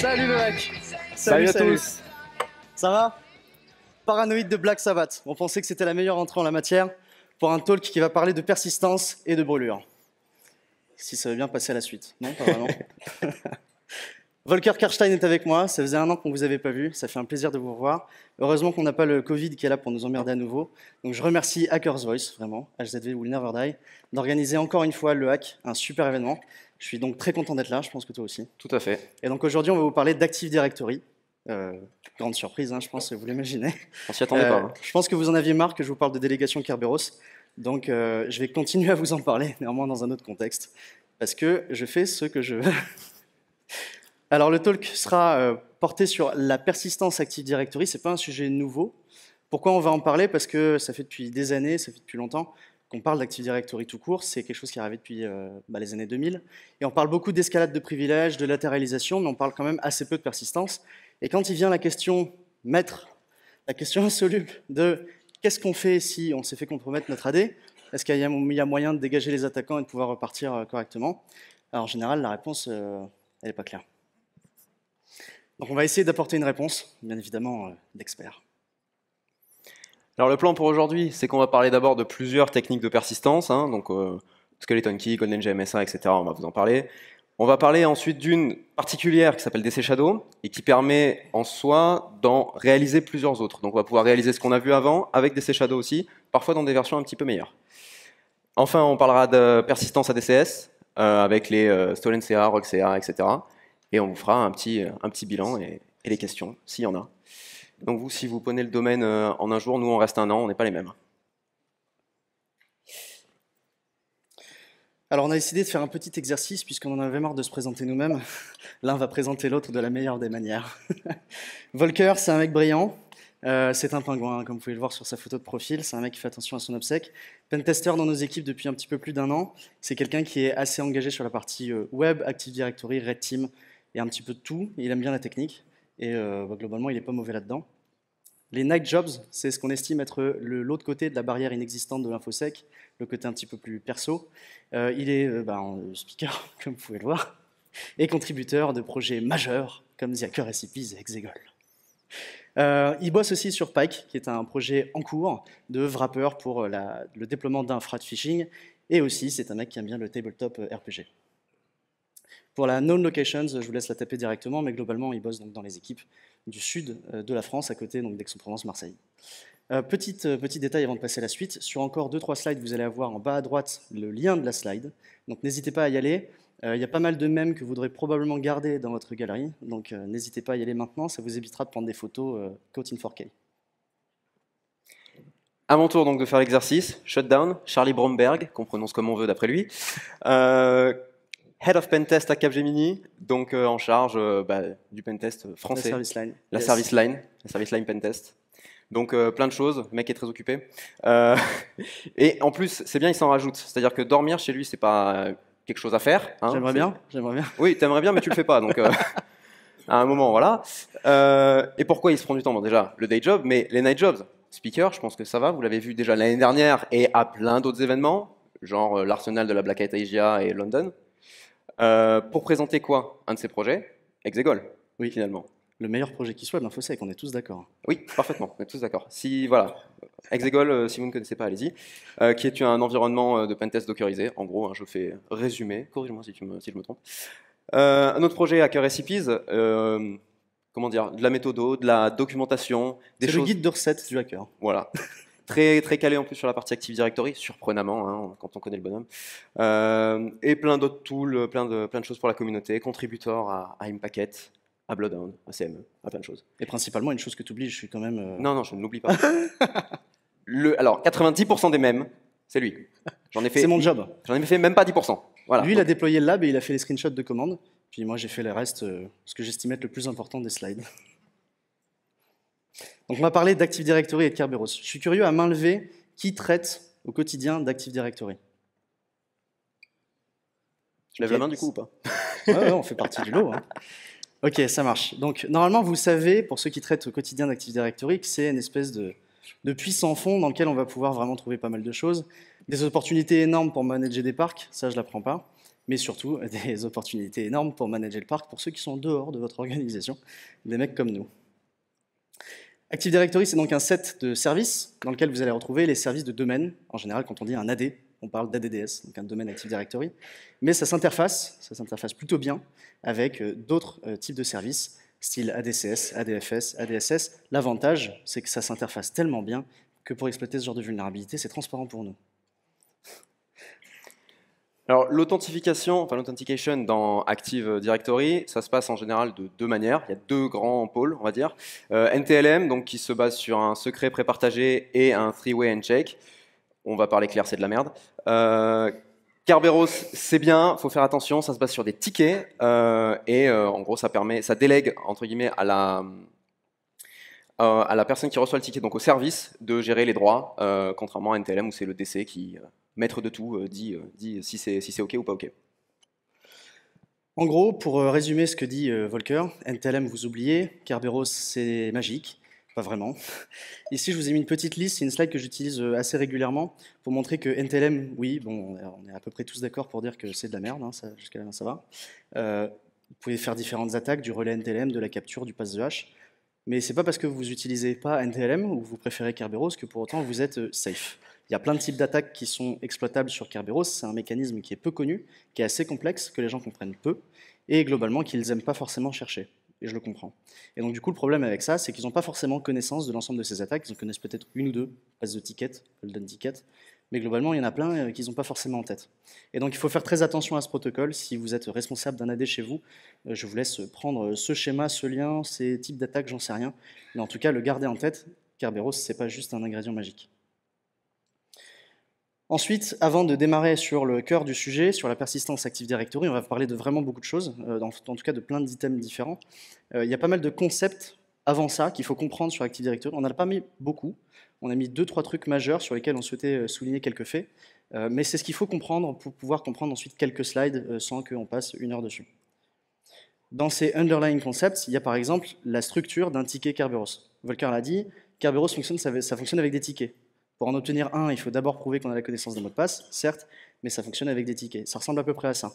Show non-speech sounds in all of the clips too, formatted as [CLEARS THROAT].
Salut le salut, salut, à tous Ça va Paranoïde de Black Sabbath. On pensait que c'était la meilleure entrée en la matière pour un talk qui va parler de persistance et de brûlure. Si ça veut bien passer à la suite. Non, pas vraiment. [LAUGHS] Volker Karstein est avec moi. Ça faisait un an qu'on ne vous avait pas vu. Ça fait un plaisir de vous revoir. Heureusement qu'on n'a pas le Covid qui est là pour nous emmerder à nouveau. Donc je remercie Hackers Voice, vraiment, HZV ou Die, d'organiser encore une fois le hack, un super événement. Je suis donc très content d'être là, je pense que toi aussi. Tout à fait. Et donc aujourd'hui, on va vous parler d'Active Directory. Euh, grande surprise, hein, je pense, que vous l'imaginez. On s'y attendait pas. Euh, hein. Je pense que vous en aviez marre que je vous parle de délégation Kerberos. Donc euh, je vais continuer à vous en parler, [LAUGHS] néanmoins dans un autre contexte. Parce que je fais ce que je veux. [LAUGHS] Alors le talk sera porté sur la persistance Active Directory. Ce n'est pas un sujet nouveau. Pourquoi on va en parler Parce que ça fait depuis des années, ça fait depuis longtemps qu'on parle d'Active Directory tout court, c'est quelque chose qui est depuis euh, bah, les années 2000. Et on parle beaucoup d'escalade de privilèges, de latéralisation, mais on parle quand même assez peu de persistance. Et quand il vient la question maître, la question [LAUGHS] insoluble de qu'est-ce qu'on fait si on s'est fait compromettre notre AD Est-ce qu'il y a moyen de dégager les attaquants et de pouvoir repartir euh, correctement Alors en général, la réponse, n'est euh, pas claire. Donc on va essayer d'apporter une réponse, bien évidemment, d'experts. Alors le plan pour aujourd'hui, c'est qu'on va parler d'abord de plusieurs techniques de persistance, hein, donc euh, Skeleton Key, Golden GMSA, etc. On va vous en parler. On va parler ensuite d'une particulière qui s'appelle DC Shadow et qui permet en soi d'en réaliser plusieurs autres. Donc on va pouvoir réaliser ce qu'on a vu avant avec DC Shadow aussi, parfois dans des versions un petit peu meilleures. Enfin, on parlera de persistance à DCS euh, avec les euh, Stolen CA, Rock CA, etc. Et on vous fera un petit, un petit bilan et, et les questions, s'il y en a. Donc vous, si vous prenez le domaine euh, en un jour, nous on reste un an, on n'est pas les mêmes. Alors on a décidé de faire un petit exercice puisqu'on en avait marre de se présenter nous-mêmes. [LAUGHS] L'un va présenter l'autre de la meilleure des manières. [LAUGHS] Volker, c'est un mec brillant. Euh, c'est un pingouin, hein, comme vous pouvez le voir sur sa photo de profil. C'est un mec qui fait attention à son obsèque. Pentester dans nos équipes depuis un petit peu plus d'un an. C'est quelqu'un qui est assez engagé sur la partie euh, web, Active Directory, Red Team et un petit peu de tout. Il aime bien la technique et bah, globalement, il n'est pas mauvais là-dedans. Les night jobs, c'est ce qu'on estime être l'autre côté de la barrière inexistante de l'infosec, le côté un petit peu plus perso. Euh, il est euh, bah, speaker, [LAUGHS] comme vous pouvez le voir, et contributeur de projets majeurs comme The Hacker Recipes et Exegol. Euh, il bosse aussi sur Pike, qui est un projet en cours de wrapper pour le déploiement dinfra phishing. Et aussi, c'est un mec qui aime bien le tabletop RPG. Pour la Known Locations, je vous laisse la taper directement, mais globalement, ils bossent donc dans les équipes du sud euh, de la France, à côté d'Aix-en-Provence, Marseille. Euh, euh, petit détail avant de passer à la suite, sur encore 2-3 slides, vous allez avoir en bas à droite le lien de la slide, donc n'hésitez pas à y aller. Il y a pas mal de mèmes que vous voudrez probablement garder dans votre galerie, donc n'hésitez pas à y aller maintenant, ça vous évitera de prendre des photos caught in 4K. À mon tour donc de faire l'exercice, Shutdown, Charlie Bromberg, qu'on prononce comme on veut d'après lui. Head of Pentest à Capgemini, donc euh, en charge euh, bah, du pentest français. La service line. La service line, la service line pentest. Donc euh, plein de choses, le mec est très occupé. [LAUGHS] et en plus, c'est bien, il s'en rajoute. C'est-à-dire que dormir chez lui, c'est pas quelque chose à faire. Hein. j'aimerais bien, j'aimerais bien. Oui, t'aimerais bien, mais tu le fais pas. Donc [LAUGHS] à un moment, voilà. et pourquoi il se prend du temps Déjà, le day job, mais les night jobs. Speaker, je pense que ça va, vous l'avez vu déjà l'année dernière et à plein d'autres événements, genre l'Arsenal de la Black Hat Asia et London. Euh, pour présenter quoi Un de ces projets Exegol, oui. finalement. Le meilleur projet qui soit de ben, l'InfoSec, qu'on est tous d'accord. Oui, parfaitement, on est tous d'accord. Si, voilà, Exegol, euh, si vous ne connaissez pas, allez-y, euh, qui est un environnement de pentest dockerisé. En gros, hein, je fais résumer, corrige-moi si, si, je me trompe. un autre projet, Hacker Recipes, comment dire, de la méthodo, de la documentation, des choses... le guide de recettes du hacker. Voilà. Très, très calé en plus sur la partie Active Directory, surprenamment, hein, quand on connaît le bonhomme. Euh, et plein d'autres tools, euh, plein de, plein de choses pour la communauté, contributor à, Impacket, à Bloodhound, à CME, à plein de choses. Et principalement, une chose que tu oublies, je suis quand même. Euh, non, non, je ne l'oublie pas. [LAUGHS] le, alors, 90% des mêmes, c'est lui. J'en ai fait. C'est mon job. J'en ai fait même pas 10%. Voilà. Lui, il a déployé le lab et il a fait les screenshots de commandes. Puis moi, j'ai fait les restes, ce que j'estimais être le plus important des slides. Donc on va parler d'Active Directory et de Kerberos. Je suis curieux à main levée qui traite au quotidien d'Active Directory. Je lève la main du coup ou pas [LAUGHS] on fait partie du lot. Hein. Ok, ça marche. Donc normalement, vous savez, pour ceux qui traitent au quotidien d'Active Directory, que c'est une espèce de, de puits sans fond dans lequel on va pouvoir vraiment trouver pas mal de choses. Des opportunités énormes pour manager des parcs, ça je ne l'apprends pas mais surtout [LAUGHS] des opportunités énormes pour manager le parc pour ceux qui sont dehors de votre organisation, des mecs comme nous. Active Directory, c'est donc un set de services dans lequel vous allez retrouver les services de domaine. En général, quand on dit un AD, on parle d'ADDS, donc un domaine Active Directory. Mais ça s'interface, ça s'interface plutôt bien avec euh, d'autres euh, types de services, style ADCS, ADFS, ADSS. L'avantage, c'est que ça s'interface tellement bien que pour exploiter ce genre de vulnérabilité, c'est transparent pour nous. Alors l'authentification, enfin l'authentication dans Active Directory, ça se passe en général de deux manières. Il y a deux grands pôles, on va dire. Euh, NTLM, donc qui se base sur un secret prépartagé et un three-way handshake. On va parler clair, c'est de la merde. Euh, Kerberos, c'est bien, faut faire attention. Ça se base sur des tickets euh, et euh, en gros, ça permet, ça délègue entre guillemets à la à la personne qui reçoit le ticket, donc au service, de gérer les droits, contrairement à NTLM où c'est le DC qui maître de tout, euh, dit, euh, si c'est OK ou pas OK. En gros, pour euh, résumer ce que dit Volker, NTLM vous oubliez, Kerberos c'est magique, pas vraiment. [LAUGHS] Ici, je vous ai mis une petite liste, c'est une slide que j'utilise assez régulièrement pour montrer que NTLM, oui, bon, on est à peu près tous d'accord pour dire que c'est de la merde, hein, jusqu'à là ça va. vous pouvez faire différentes attaques, du relais NTLM, de la capture, du pass de hash, mais c'est pas parce que vous n'utilisez pas NTLM ou vous préférez Kerberos que pour autant vous êtes safe. Il y a plein de types d'attaques qui sont exploitables sur Kerberos. C'est un mécanisme qui est peu connu, qui est assez complexe, que les gens comprennent peu, et globalement qu'ils n'aiment pas forcément chercher. Et je le comprends. Et donc du coup, le problème avec ça, c'est qu'ils n'ont pas forcément connaissance de l'ensemble de ces attaques. Ils en connaissent peut-être une ou deux, passe de ticket, golden ticket, mais globalement, il y en a plein euh, qu'ils n'ont pas forcément en tête. Et donc, il faut faire très attention à ce protocole. Si vous êtes responsable d'un AD chez vous, euh, je vous laisse prendre ce schéma, ce lien, ces types d'attaques, j'en sais rien. Mais en tout cas, le garder en tête. Kerberos, c'est pas juste un ingrédient magique. Ensuite, avant de démarrer sur le cœur du sujet, sur la persistance Active Directory, on va parler de vraiment beaucoup de choses, euh, en tout cas de plein d'items différents. Euh, il y a pas mal de concepts avant ça qu'il faut comprendre sur Active Directory. On n'a pas mis beaucoup. On a mis deux, trois trucs majeurs sur lesquels on souhaitait euh, souligner quelques faits. mais c'est ce qu'il faut comprendre pour pouvoir comprendre ensuite quelques slides sans qu'on passe une heure dessus. Dans ces underlying concepts, il y a par exemple la structure d'un ticket Kerberos. Volker l'a dit, Kerberos fonctionne, ça fonctionne avec des tickets. Pour en obtenir un, il faut d'abord prouver qu'on a la connaissance d'un mot de passe, certes, mais ça fonctionne avec des tickets. Ça ressemble à peu près à ça.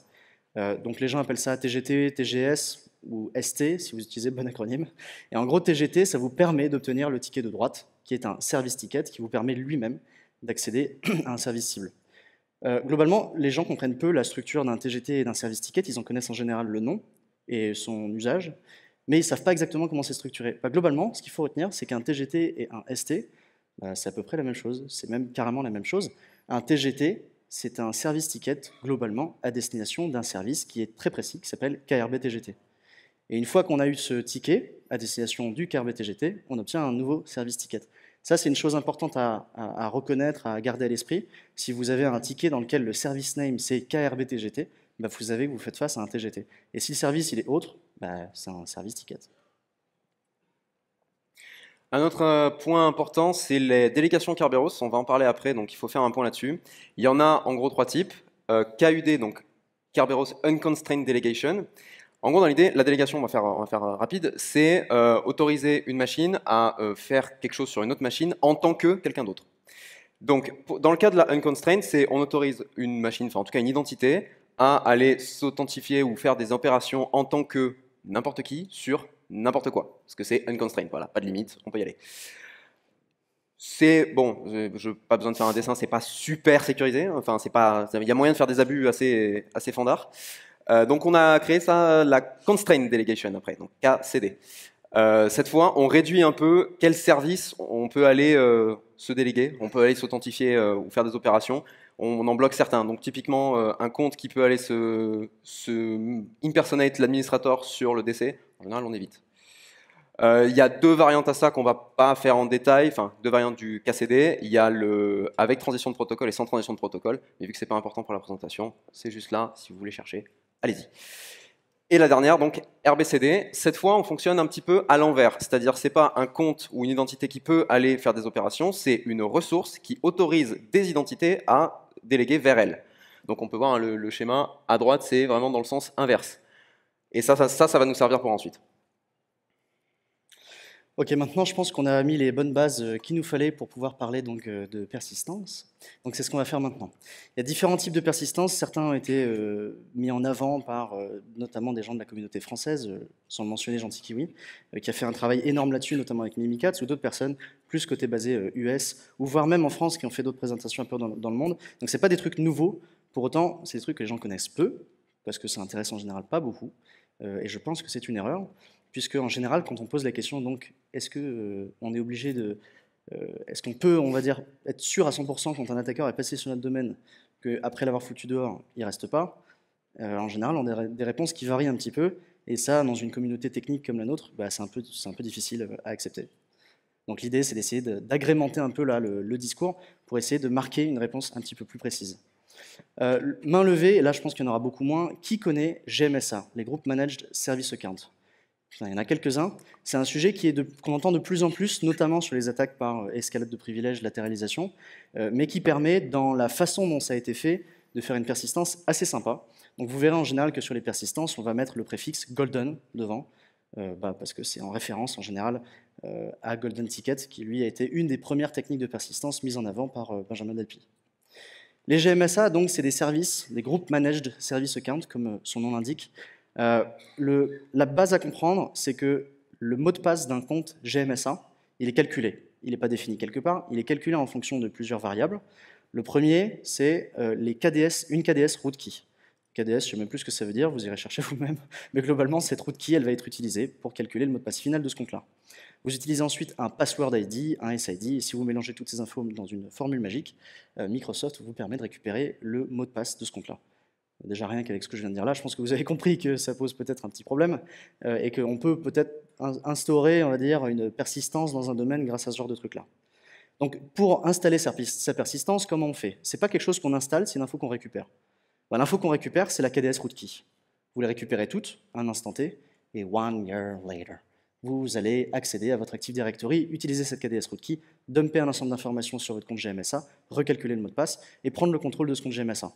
Euh, donc les gens appellent ça TGT, TGS ou ST, si vous utilisez bon acronyme. Et en gros, TGT, ça vous permet d'obtenir le ticket de droite, qui est un service ticket qui vous permet lui-même d'accéder [CLEARS THROAT] à un service cible. Euh, globalement, les gens comprennent peu la structure d'un TGT et d'un service ticket. Ils en connaissent en général le nom et son usage, mais ils ne savent pas exactement comment c'est structuré. globalement, ce qu'il faut retenir, c'est qu'un TGT et un ST, euh, c'est à peu près la même chose, c'est même carrément la même chose. Un TGT, c'est un service ticket globalement à destination d'un service qui est très précis, qui s'appelle KRBTGT. Et une fois qu'on a eu ce ticket à destination du KRBTGT, on obtient un nouveau service ticket. Ça, c'est une chose importante à, reconnaître, à garder à l'esprit. Si vous avez un ticket dans lequel le service name c'est KRBTGT, bah, vous savez que vous faites face à un TGT. Et si le service il est autre, bah, c'est un service ticket. Un autre euh, point important, c'est les délégations Kerberos. On va en parler après, donc il faut faire un point là-dessus. Il y en a en gros trois types. Euh, KUD, donc Kerberos Unconstrained Delegation. En gros, dans l'idée, la délégation, on va faire, rapide, c'est euh, autoriser une machine à faire quelque chose sur une autre machine en tant que quelqu'un d'autre. Donc, dans le cas de la unconstrained, c'est on autorise une machine, enfin en tout cas une identité, à aller s'authentifier ou faire des opérations en tant que n'importe qui sur n'importe quoi, parce que c'est unconstrained, voilà, pas de limite, on peut y aller. C'est bon, je, pas besoin de faire un dessin, c'est pas super sécurisé, enfin c'est pas, il y a moyen de faire des abus assez assez fandards. Euh, donc on a créé ça, la constraint delegation après, donc KCD. Euh, cette fois, on réduit un peu quels services on peut aller euh, se déléguer, on peut aller s'authentifier ou faire des opérations on en bloque certains. Donc typiquement, euh, un compte qui peut aller se, se impersonate l'administrateur sur le décès, en on évite. Euh, il y a deux variantes à ça qu'on va pas faire en détail, enfin deux variantes du KCD. Il y a le avec transition de protocole et sans transition de protocole, mais vu que c'est pas important pour la présentation, c'est juste là. Si vous voulez chercher, allez-y. Et la dernière, donc RBCD. Cette fois, on fonctionne un petit peu à l'envers, c'est-à-dire c'est pas un compte ou une identité qui peut aller faire des opérations, c'est une ressource qui autorise des identités à délégué vers elle. Donc on peut voir hein, le, schéma à droite, c'est vraiment dans le sens inverse. Et ça, ça, ça va nous servir pour ensuite. Ok, maintenant je pense qu'on a mis les bonnes bases euh, qu'il nous fallait pour pouvoir parler donc euh, de persistance. Donc c'est ce qu'on va faire maintenant. Il y a différents types de persistance. Certains ont été euh, mis en avant par notamment des gens de la communauté française, sans le mentionner Gentil Kiwi, qui a fait un travail énorme là-dessus, notamment avec Mimikatz ou d'autres personnes plus côté basé US ou voire même en France qui ont fait d'autres présentations un peu dans, dans le monde. Donc c'est pas des trucs nouveaux. Pour autant, c'est des trucs que les gens connaissent peu parce que ça intéresse en général pas beaucoup. et je pense que c'est une erreur puisque en général, quand on pose la question, donc, est-ce que euh, est obligé de, euh, est-ce qu'on peut, on va dire, être sûr à 100% quand un attaqueur est passé sur notre domaine, qu'après l'avoir foutu dehors, il reste pas euh, En général, on a des réponses qui varient un petit peu, et ça, dans une communauté technique comme la nôtre, bah, c'est un peu, c'est un peu difficile à accepter. Donc l'idée, c'est d'essayer d'agrémenter un peu là, le, discours pour essayer de marquer une réponse un petit peu plus précise. main levée, et là je pense qu'il y en aura beaucoup moins, qui connaît GMSA, les groupes Managed Service Account il y en a quelques-uns. C'est un sujet qu'on entend de plus en plus, notamment sur les attaques par euh, escalade de privilèges, latéralisation, euh, mais qui permet, dans la façon dont ça a été fait, de faire une persistance assez sympa. Donc vous verrez en général que sur les persistances, on va mettre le préfixe golden devant, euh, bah, parce que c'est en référence en général à Golden Ticket, qui lui a été une des premières techniques de persistance mises en avant par Benjamin Delpy. Les GMSA, donc, c'est des services, des groupes managed service account, comme son nom l'indique, euh, le, la base à comprendre, c'est que le mot de passe d'un compte GMS1, il est calculé. Il n'est pas défini quelque part, il est calculé en fonction de plusieurs variables. Le premier, c'est euh, les KDS, une KDS root key. KDS, je ne sais même plus ce que ça veut dire, vous irez chercher [LAUGHS] vous-même. Mais globalement, cette root key, elle va être utilisée pour calculer le mot de passe final de ce compte-là. Vous utilisez ensuite un password ID, un SID, et si vous mélangez toutes ces infos dans une formule magique, euh, Microsoft vous permet de récupérer le mot de passe de ce compte-là. Déjà rien qu'avec ce que je viens de dire là, je pense que vous avez compris que ça pose peut-être un petit problème euh, et qu'on peut peut-être instaurer, on va dire, une persistance dans un domaine grâce à ce genre de truc-là. Donc pour installer sa, persistance, comment on fait C'est pas quelque chose qu'on installe, c'est une info qu'on récupère. Bah, l'info qu'on récupère, c'est la KDS root key. Vous les récupérez toutes, un instant T, et one year later vous allez accéder à votre Active Directory, utiliser cette KDS root key, dumper un ensemble d'informations sur votre compte GMSA, recalculer le mot de passe et prendre le contrôle de ce compte GMSA.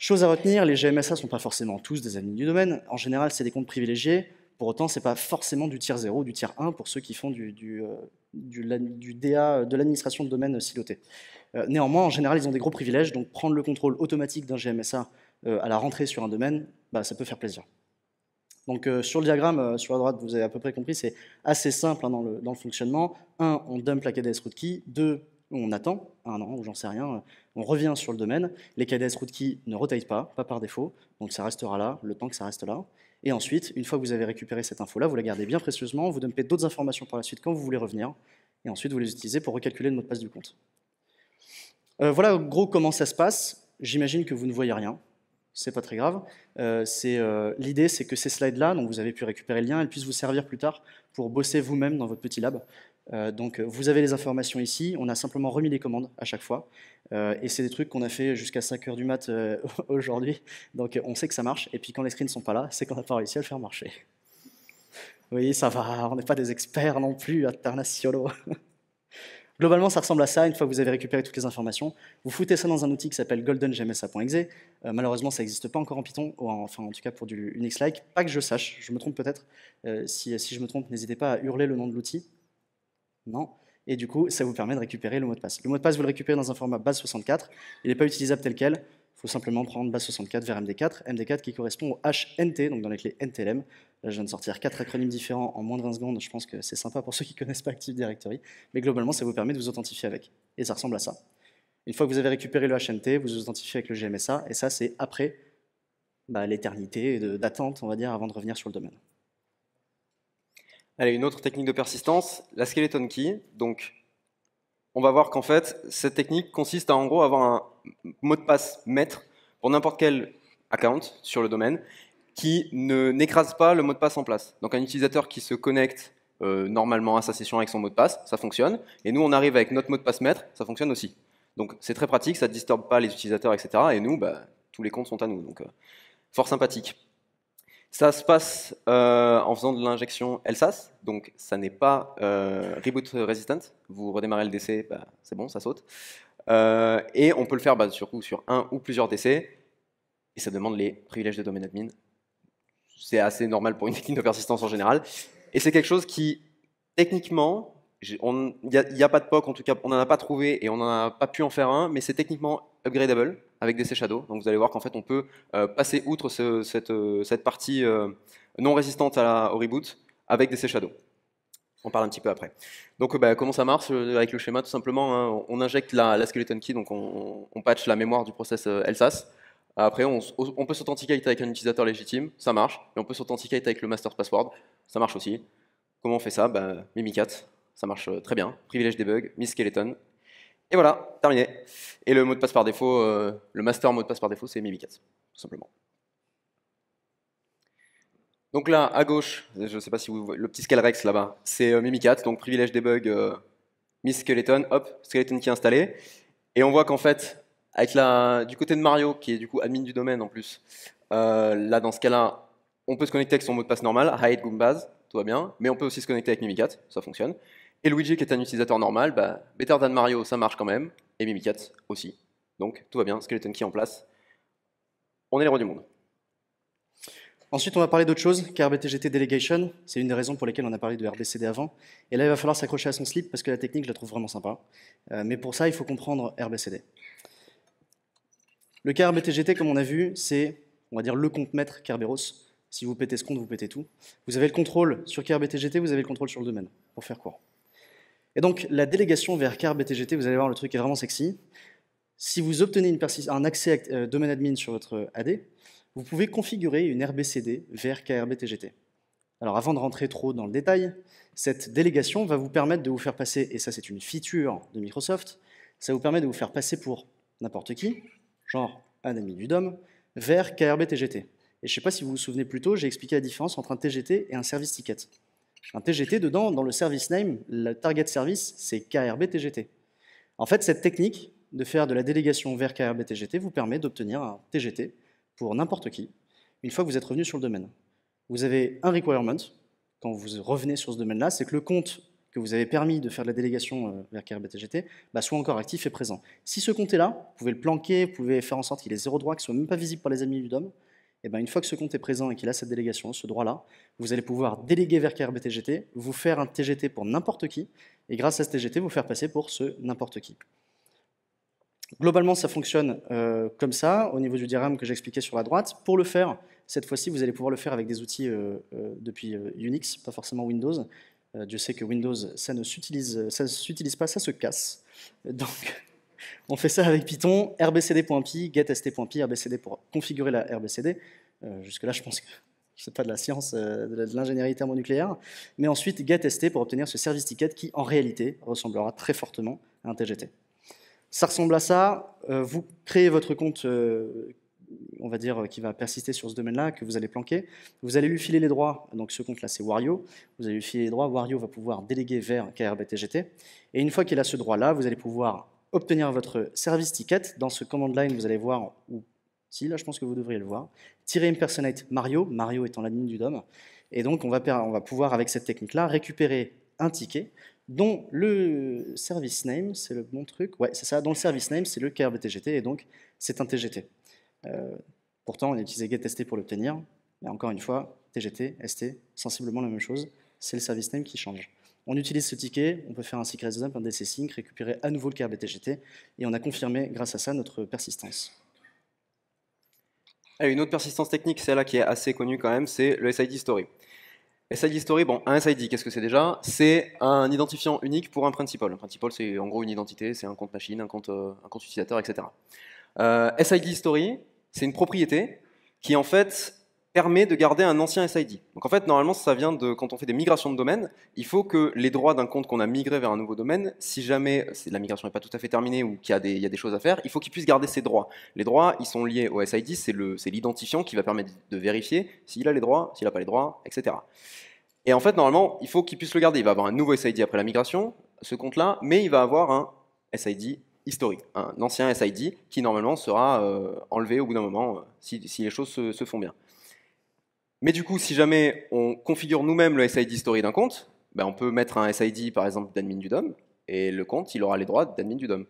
Chose à retenir, les GMSA ne sont pas forcément tous des amis du domaine. En général, c'est des comptes privilégiés. Pour autant, ce n'est pas forcément du tiers 0 du tiers 1 pour ceux qui font du, DA, euh, de l'administration de domaine siloté. Euh, néanmoins, en général, ils ont des gros privilèges, donc prendre le contrôle automatique d'un GMSA euh, à la rentrée sur un domaine, bah, ça peut faire plaisir. Donc sur le diagramme, sur la droite, vous avez à peu près compris, c'est assez simple hein, dans, le, fonctionnement. 1. On dump la KDS rootkey. 2 on attend un an, ou j'en sais rien, on revient sur le domaine, les KDS rootkey ne retaillent pas, pas par défaut, donc ça restera là, le temps que ça reste là. Et ensuite, une fois que vous avez récupéré cette info-là, vous la gardez bien précieusement, vous donnez d'autres informations par la suite quand vous voulez revenir, et ensuite vous les utilisez pour recalculer le mot de passe du compte. Euh, voilà gros comment ça se passe. J'imagine que vous ne voyez rien, c'est pas très grave. Euh, euh, l'idée, c'est que ces slides-là, dont vous avez pu récupérer le lien, elles puissent vous servir plus tard pour bosser vous-même dans votre petit lab. Euh, donc euh, vous avez les informations ici, on a simplement remis les commandes à chaque fois. Euh, et c'est des trucs qu'on a fait jusqu'à 5h du mat [LAUGHS] aujourd'hui. Donc on sait que ça marche. Et puis quand les screens ne sont pas là, c'est qu'on n'a pas réussi à le faire marcher. Oui, ça va, on n'est pas des experts non plus internationaux. [LAUGHS] Globalement, ça ressemble à ça. Une fois que vous avez récupéré toutes les informations, vous foutez ça dans un outil qui s'appelle goldengmsa.exe. malheureusement, ça n'existe pas encore en Python, ou enfin en tout cas pour du Unix-like. Pas que je sache, je me trompe peut-être. si, je me trompe, n'hésitez pas à hurler le nom de l'outil. Non. Et du coup, ça vous permet de récupérer le mot de passe. Le mot de passe, vous le récupérez dans un format base64. Il n'est pas utilisable tel quel. Il faut simplement prendre base64 vers MD4. MD4 qui correspond au HNT, donc dans les clés NTLM. Là, je viens de sortir quatre acronymes différents en moins de 20 secondes. Je pense que c'est sympa pour ceux qui ne connaissent pas Active Directory. Mais globalement, ça vous permet de vous authentifier avec. Et ça ressemble à ça. Une fois que vous avez récupéré le HNT, vous vous authentifiez avec le GMSA. Et ça, c'est après bah, l'éternité d'attente, on va dire, avant de revenir sur le domaine. Allez, une autre technique de persistance, la skeleton key. Donc, on va voir qu'en fait, cette technique consiste à en gros avoir un mot de passe maître pour n'importe quel account sur le domaine qui ne n'écrase pas le mot de passe en place. Donc, un utilisateur qui se connecte euh, normalement à sa session avec son mot de passe, ça fonctionne. Et nous, on arrive avec notre mot de passe maître, ça fonctionne aussi. Donc, c'est très pratique, ça ne disturbe pas les utilisateurs, etc. Et nous, bah, tous les comptes sont à nous. Donc, euh, fort sympathique. Ça se passe euh, en faisant de l'injection LSAS, donc ça n'est pas euh, reboot resistant. Vous redémarrez le DC, bah, c'est bon, ça saute. Euh, et on peut le faire bah, sur, sur un ou plusieurs DC, et ça demande les privilèges de domaine admin. C'est assez normal pour une technique de persistance en général. Et c'est quelque chose qui, techniquement, il n'y a, pas de POC, en tout cas, on n'en a pas trouvé et on n'a a pas pu en faire un, mais c'est techniquement upgradable avec des Shadow. Donc vous allez voir qu'en fait on peut euh, passer outre euh, cette, partie euh, non résistante à la, au reboot avec des Shadow. On parle un petit peu après. Donc bah, comment ça marche avec le schéma Tout simplement, hein, on injecte la, skeleton key, donc on, on, patch la mémoire du process Elsas. Après, on, on peut s'authentiquer avec un utilisateur légitime, ça marche. Et on peut s'authentiquer avec le master password, ça marche aussi. Comment on fait ça bah, Mimikat, ça marche très bien. privilège debug, Miss Skeleton, et voilà, terminé. Et le mot de passe par défaut, euh, le master mot de passe par défaut, c'est Mimikatz, tout simplement. Donc là, à gauche, je ne sais pas si vous le petit Rex là-bas, c'est Mimicat, euh, Mimikatz, donc privilège debug euh, Miss Skeleton, hop, Skeleton qui est installé. Et on voit qu'en fait, avec la, du côté de Mario, qui est du coup admin du domaine en plus, là dans ce cas-là, on peut se connecter avec son mot de passe normal, hide Goombaz, tout va bien, mais on peut aussi se connecter avec Mimikatz, ça fonctionne. Et Luigi, qui est un utilisateur normal, bah, Better Than Mario, ça marche quand même, et Mimikatz aussi. Donc tout va bien, Skeleton Key en place. On est les rois du monde. Ensuite, on va parler d'autre chose, KRBTGT Delegation, c'est une des raisons pour lesquelles on a parlé de RBCD avant. Et là, il va falloir s'accrocher à son slip, parce que la technique, je la trouve vraiment sympa. Euh, mais pour ça, il faut comprendre RBCD. Le KRBTGT, comme on a vu, c'est, on va dire, le compte-maître Kerberos. Si vous pétez ce compte, vous pétez tout. Vous avez le contrôle sur KRBTGT, vous avez le contrôle sur le domaine, pour faire court. Et donc, la délégation vers CAR vous allez voir, le truc est vraiment sexy. Si vous obtenez un accès euh, domaine admin sur votre AD, vous pouvez configurer une RBCD vers KRBTGT. Alors avant de rentrer trop dans le détail, cette délégation va vous permettre de vous faire passer, et ça c'est une feature de Microsoft, ça vous permet de vous faire passer pour n'importe qui, genre un ami du DOM, vers KRBTGT. Et je ne sais pas si vous vous souvenez plus tôt, j'ai expliqué la différence entre un TGT et un service ticket. Un TGT, dedans, dans le service name, le target service, c'est KRB-TGT. En fait, cette technique de faire de la délégation vers KRB-TGT vous permet d'obtenir un TGT pour n'importe qui, une fois que vous êtes revenu sur le domaine. Vous avez un requirement, quand vous revenez sur ce domaine-là, c'est que le compte que vous avez permis de faire de la délégation euh, vers KRBTGT bah, soit encore actif et présent. Si ce compte est là, vous pouvez le planquer, vous pouvez faire en sorte qu'il ait zéro droit, qu'il soit même pas visible par les amis du DOM, et eh bien une fois que ce compte est présent et qu'il a cette délégation, ce droit-là, vous allez pouvoir déléguer vers KRBTGT, vous faire un TGT pour n'importe qui, et grâce à ce TGT, vous faire passer pour ce n'importe qui. Globalement, ça fonctionne euh, comme ça, au niveau du diagramme que j'expliquais sur la droite. Pour le faire, cette fois-ci, vous allez pouvoir le faire avec des outils euh, euh, depuis Unix, pas forcément Windows. Je sais que Windows, ça ne s'utilise pas, ça se casse. Donc, on fait ça avec Python, rbcd.py, getst.py, rbcd pour configurer la rbcd. Euh, jusque-là, je pense que [LAUGHS] c'est pas de la science, euh, de l'ingénierie thermonucléaire. Mais ensuite, getst pour obtenir ce service ticket qui, en réalité, ressemblera très fortement à un TGT. Ça ressemble à ça. Euh, vous créez votre compte, on va dire, qui va persister sur ce domaine-là, que vous allez planquer. Vous allez lui filer les droits. Donc ce compte-là, c'est Wario. Vous allez lui filer les droits. Wario va pouvoir déléguer vers KRBTGT. Et une fois qu'il a ce droit-là, vous allez pouvoir obtenir votre service ticket. Dans ce command line, vous allez voir, ou si, là je pense que vous devriez le voir, tirer impersonate Mario, Mario étant l'admin du DOM. Et donc on va, on va pouvoir, avec cette technique-là, récupérer un ticket dont le service name, c'est le bon truc, ouais c'est ça, Dans le service name c'est le tgt, et donc c'est un TGT. Euh, pourtant on a utilisé testé pour l'obtenir, mais encore une fois, TGT, ST, sensiblement la même chose, c'est le service name qui change. On utilise ce ticket, on peut faire un secret dump, un DC sync, récupérer à nouveau le câble TGT, et on a confirmé grâce à ça notre persistance. Ah, une autre persistance technique, celle-là qui est assez connue quand même, c'est le SID story. SID story, bon, un SID, qu'est-ce que c'est déjà C'est un identifiant unique pour un principal. Un principal, c'est en gros une identité, c'est un compte machine, un compte, euh, un utilisateur, etc. Euh, SID story, c'est une propriété qui en fait permet de garder un ancien SID. Donc en fait, normalement, ça vient de quand on fait des migrations de domaine, il faut que les droits d'un compte qu'on a migré vers un nouveau domaine, si jamais la migration n'est pas tout à fait terminée ou qu'il y, a des choses à faire, il faut qu'il puisse garder ses droits. Les droits, ils sont liés au SID, c'est l'identifiant qui va permettre de vérifier s'il a les droits, s'il n'a pas les droits, etc. Et en fait, normalement, il faut qu'il puisse le garder. Il va avoir un nouveau SID après la migration, ce compte-là, mais il va avoir un SID historique, un ancien SID qui normalement sera euh, enlevé au bout d'un moment euh, si, les choses se font bien. Mais du coup, si jamais on configure nous-mêmes le SID story d'un compte, ben, on peut mettre un SID par exemple d'admin du DOM, et le compte, il aura les droits d'admin du DOM.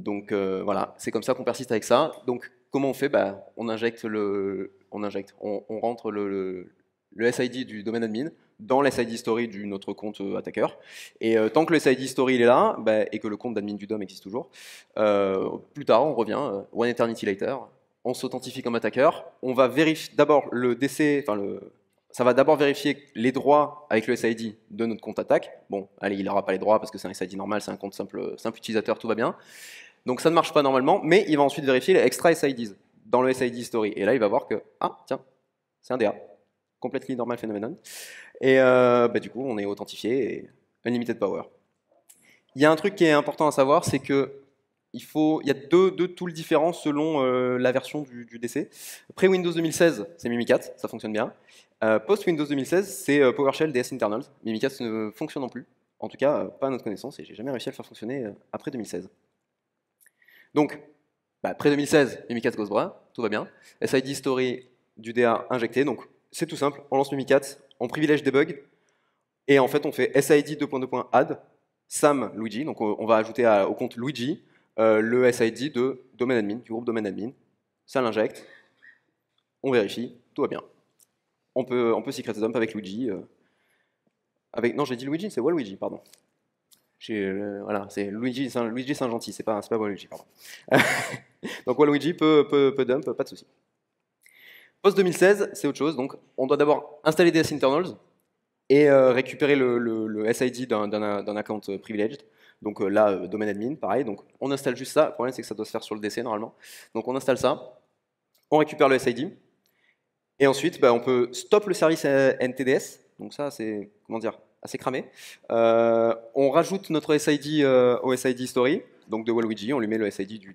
Donc euh, voilà, c'est comme ça qu'on persiste avec ça. Donc comment on fait ben, On injecte, le, on, injecte on, rentre le, SID du domaine admin dans l'SID story du notre compte euh, attaqueur. Et euh, tant que le SID story il est là, ben, et que le compte d'admin du DOM existe toujours, plus tard on revient, one eternity later, on s'authentifie comme attaqueur, on va vérifier d'abord le décès, enfin ça va d'abord vérifier les droits avec le SID de notre compte attaque. Bon, allez, il n'aura pas les droits parce que c'est un SID normal, c'est un compte simple, simple utilisateur, tout va bien. Donc ça ne marche pas normalement, mais il va ensuite vérifier les extra SIDs dans le SID story. Et là, il va voir que, ah, tiens, c'est un DA. Completely normal phenomenon. Et euh, bah, du coup, on est authentifié et unlimited power. Il y a un truc qui est important à savoir, c'est que il, faut, il y a deux, tools différents selon euh, la version du, DC. Pré-Windows 2016, c'est Mimikatz, ça fonctionne bien. Euh, Post-Windows 2016, c'est euh, PowerShell DS Internals. Mimikatz ne fonctionne non plus, en tout cas pas à notre connaissance, et j'ai jamais réussi à le faire fonctionner après 2016. Donc, après bah, 2016, Mimikat Ghostbra, tout va bien. SID Story du DA injecté, donc c'est tout simple, on lance Mimikatz, on privilège Debug, et en fait on fait SID 2.2.add, Sam Luigi, donc on va ajouter au compte Luigi euh, le SID de domaine admin, du groupe domaine admin. Ça l'injecte, on vérifie, tout va bien. On peut, on peut secret dump avec Luigi. Euh. avec, non, j'ai dit Luigi, c'est Waluigi, pardon. Luigi euh, voilà, c'est Luigi Luigi Saint Gentil, c'est pas, pas Waluigi, pardon. [LAUGHS] donc Waluigi peut, peut, peut dump, pas de souci. Post 2016, c'est autre chose. Donc, on doit d'abord installer des internals et récupérer le, le SID d'un account privileged. Donc euh, là, euh, domaine admin, pareil. Donc on installe juste ça. Le problème, c'est que ça doit se faire sur le DC normalement. Donc on installe ça. On récupère le SID. Et ensuite, bah, on peut stop le service euh, NTDS. Donc ça, c'est comment dire assez cramé. on rajoute notre SID au SID story, donc de Waluigi. On lui met le SID du,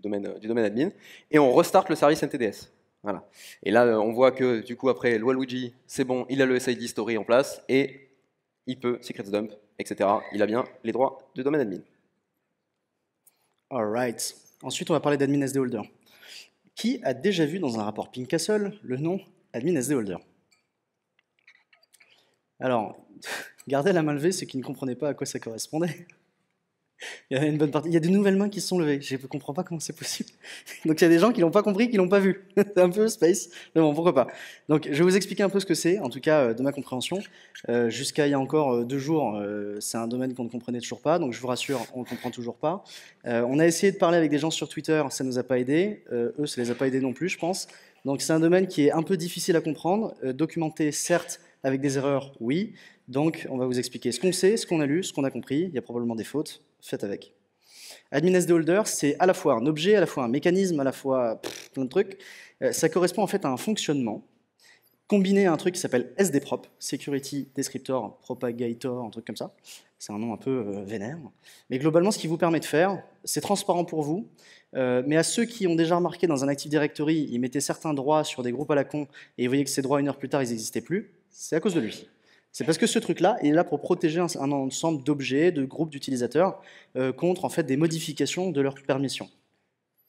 domaine, du domaine admin. Et on restart le service NTDS. Voilà. Et là, on voit que du coup, après, Waluigi, c'est bon, il a le SID story en place et il peut secrets dump etc. Il a bien les droits de domaine admin. Alright. Ensuite, on va parler d'admin SD Holder. Qui a déjà vu dans un rapport Castle le nom admin the Holder Alors, [LAUGHS] gardez la main levée ceux qui ne comprenaient pas à quoi ça correspondait. [LAUGHS] il y a une bonne partie. Il de nouvelles mains qui se sont levées. Je ne comprends pas comment c'est possible. [LAUGHS] Donc il y a des gens qui l'ont pas compris, qui l'ont pas vu. [LAUGHS] c'est un peu space. Mais bon, pourquoi pas. Donc je vais vous expliquer un peu ce que c'est, en tout cas euh, de ma compréhension. Euh, jusqu'à il y a encore euh, deux jours, c'est un domaine qu'on ne comprenait toujours pas. Donc je vous rassure, on ne comprend toujours pas. on a essayé de parler avec des gens sur Twitter, ça ne nous a pas aidé, eux, ça ne les a pas aidés non plus, je pense. Donc c'est un domaine qui est un peu difficile à comprendre. documenté, certes, avec des erreurs, oui. Donc on va vous expliquer ce qu'on sait, ce qu'on a lu, ce qu'on a compris. Il y a probablement des fautes faites avec. Admin SD Holder, c'est à la fois un objet, à la fois un mécanisme, à la fois plein de trucs. Euh, ça correspond en fait à un fonctionnement combiné à un truc qui s'appelle SDProp, Security Descriptor Propagator, un truc comme ça. C'est un nom un peu euh, vénère. Mais globalement, ce qui vous permet de faire, c'est transparent pour vous, euh, mais à ceux qui ont déjà remarqué dans un Active Directory, ils mettaient certains droits sur des groupes à la con, et vous voyez que ces droits, une heure plus tard, ils n'existaient plus, c'est à cause de lui. C'est parce que ce truc-là, est là pour protéger un, ensemble d'objets, de groupes d'utilisateurs euh, contre en fait des modifications de leurs permissions.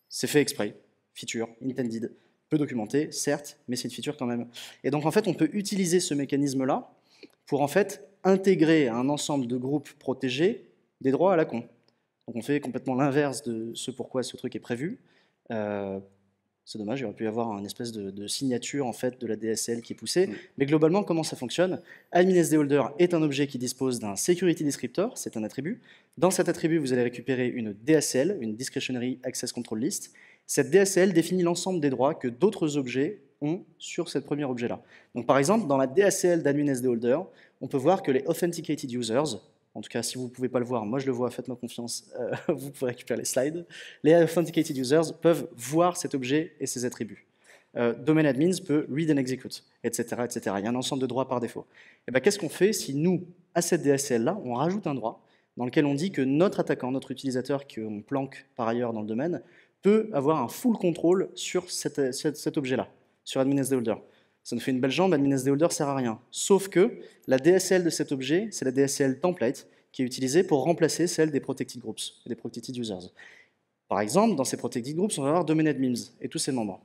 C'est fait exprès, feature intended, peu documenté, certes, mais c'est une feature quand même. Et donc en fait, on peut utiliser ce mécanisme-là pour en fait intégrer à un ensemble de groupes protégés des droits à la con. Donc on fait complètement l'inverse de ce pourquoi ce truc est prévu. Euh, c'est dommage, il aurait pu y avoir une espèce de, signature en fait de la DSL qui est poussée. Mm. Mais globalement, comment ça fonctionne Admin Holder est un objet qui dispose d'un security descriptor, c'est un attribut. Dans cet attribut, vous allez récupérer une DSL, une discretionary access control list. Cette DSL définit l'ensemble des droits que d'autres objets ont sur ce premier objet-là. Donc par exemple, dans la DSL d'admin Holder, on peut voir que les authenticated users, en tout cas, si vous ne pouvez pas le voir, moi je le vois, faites-moi confiance, euh, [LAUGHS] vous pouvez récupérer les slides. Les authenticated users peuvent voir cet objet et ses attributs. Euh, domain admins peut read and execute, etc., etc. Il y a un ensemble de droits par défaut. Et eh ben, qu'est-ce qu'on fait si nous, à cette DSL-là, on rajoute un droit dans lequel on dit que notre attaquant, notre utilisateur qu'on planque par ailleurs dans le domaine, peut avoir un full contrôle sur cet objet-là, sur admin as holder. Ça nous fait une belle jambe, admin holder sert à rien. Sauf que la DSL de cet objet, c'est la DSL template qui est utilisée pour remplacer celle des protected groups, des protected users. Par exemple, dans ces protected groups, on va avoir domain admins et tous ses membres.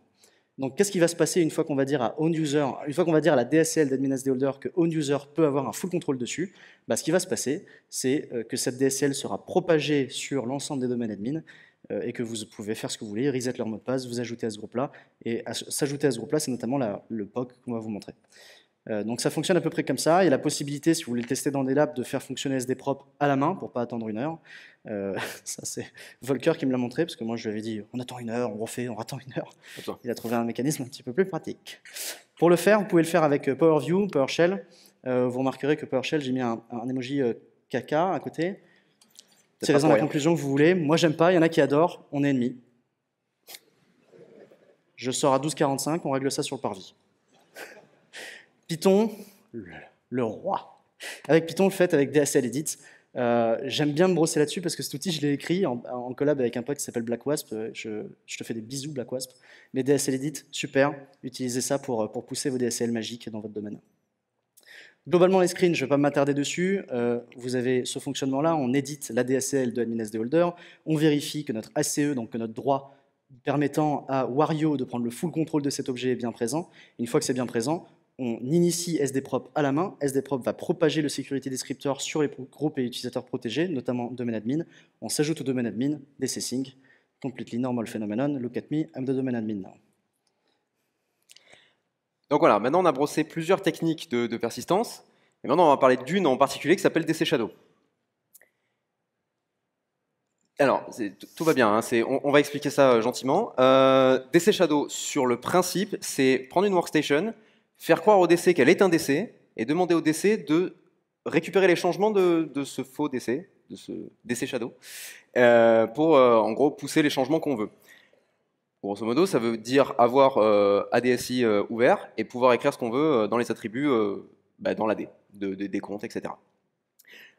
Donc, qu'est-ce qui va se passer une fois qu'on va dire à own user, une fois qu'on va dire à la DSL d'admin holder que own user peut avoir un full contrôle dessus bah, Ce qui va se passer, c'est euh, que cette DSL sera propagée sur l'ensemble des domaines admins euh, et que vous pouvez faire ce que vous voulez, reset leur mot de passe, vous ajouter à ce groupe-là, et s'ajouter à ce groupe-là, c'est notamment le POC qu'on va vous montrer. Euh, donc ça fonctionne à peu près comme ça, il y a la possibilité, si vous voulez le tester dans des labs, de faire fonctionner SD propre à la main, pour pas attendre une heure. Euh, [LAUGHS] ça c'est Volker qui me l'a montré, parce que moi je lui avais dit, on attend une heure, on refait, on attend une heure. Il a trouvé un mécanisme un petit peu plus pratique. Pour le faire, vous pouvez le faire avec PowerView, PowerShell. vous remarquerez que PowerShell, j'ai mis un, un emoji caca à côté, c'est en la conclusion que vous voulez. Moi, j'aime pas, il y en a qui adorent, on est ennemis. Je sors à 12h45, on règle ça sur le parvis. [LAUGHS] Python, le roi. Avec Python, le fait avec DSL Edit. Euh, j'aime bien me brosser là-dessus parce que cet outil, je l'ai écrit en, collab avec un pote qui s'appelle Blackwasp, euh, Je, te fais des bisous, Blackwasp, Mais DSL Edit, super. Utilisez ça pour, euh, pour pousser vos DSL magiques dans votre domaine. Globalement, les screens, je ne vais pas m'attarder dessus. Euh, vous avez ce fonctionnement-là. On édite la DSL de Admin SD Holder. On vérifie que notre ACE, donc que notre droit permettant à Wario de prendre le full contrôle de cet objet est bien présent. Une fois que c'est bien présent, on initie SDProp à la main. SDProp va propager le security descriptor sur les groupes et utilisateurs protégés, notamment domaine admin. On s'ajoute au domaine admin des Sessing, completely normal phenomenon, look at me, I'm the domain admin now. Donc voilà, maintenant on a brossé plusieurs techniques de, persistance. Et maintenant on va parler d'une en particulier qui s'appelle DC Shadow. Alors, tout va bien, hein, on, va expliquer ça euh, gentiment. Euh, DC Shadow, sur le principe, c'est prendre une workstation, faire croire au DC qu'elle est un DC, et demander au DC de récupérer les changements de, ce faux DC, de ce DC Shadow, euh, pour euh, en gros pousser les changements qu'on veut. Grosso modo, ça veut dire avoir euh, ADSI euh, ouvert et pouvoir écrire ce qu'on veut euh, dans les attributs, bah, dans l'AD, de, des comptes, etc.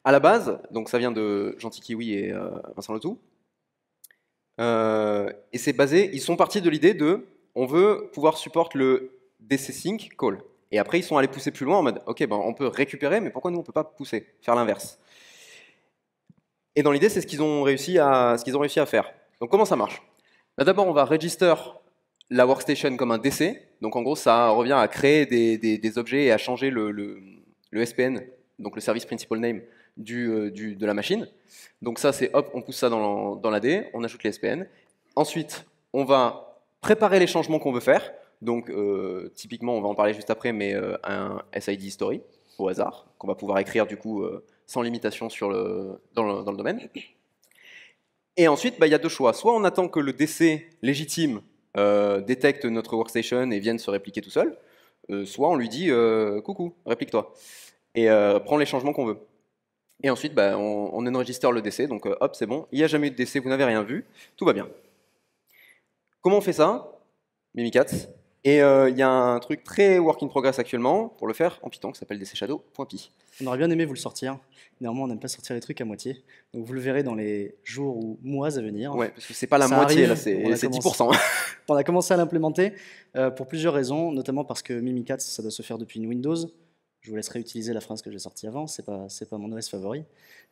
À la base, donc ça vient de Gentil Kiwi et Vincent Lotou, et c'est basé, ils sont partis de l'idée de, on veut pouvoir supporter le dc call. Et après, ils sont allés pousser plus loin en mode, ok, ben, on peut récupérer, mais pourquoi nous, on ne peut pas pousser, faire l'inverse et dans l'idée, c'est ce qu'ils ont ce qu'ils ont réussi à faire. Donc comment ça marche bah, d'abord, on va register la workstation comme un DC. Donc en gros, ça revient à créer des, objets et à changer le, SPN, donc le service principal name, euh, de la machine. Donc ça, c'est hop, on pousse ça dans, dans l'AD, on ajoute les SPN. Ensuite, on va préparer les changements qu'on veut faire. Donc euh, typiquement, on va en parler juste après, mais euh, un SID story, au hasard, qu'on va pouvoir écrire du coup sans limitation sur dans le domaine. Et ensuite, bah, il y a deux choix. Soit on attend que le décès légitime euh, détecte notre workstation et vienne se répliquer tout seul, euh, soit on lui dit euh, coucou, réplique-toi, et prends les changements qu'on veut. Et ensuite, bah, on, enregistre le décès, donc hop, c'est bon, il n'y a jamais eu de décès, vous n'avez rien vu, tout va bien. Comment on fait ça Mimikatz et euh, il y a un truc très work in progress actuellement pour le faire en Python qui s'appelle dcshadow.py. On aurait bien aimé vous le sortir. Néanmoins, on n'aime pas sortir les trucs à moitié. Donc vous le verrez dans les jours ou mois à venir. Ouais, parce que c'est pas la moitié, là, c'est 10%. [LAUGHS] on a commencé à l'implémenter euh, pour plusieurs raisons, notamment parce que Mimikatz, ça doit se faire depuis une Windows je vous laisserai utiliser la phrase que j'ai sortie avant, c'est pas, pas mon OS favori.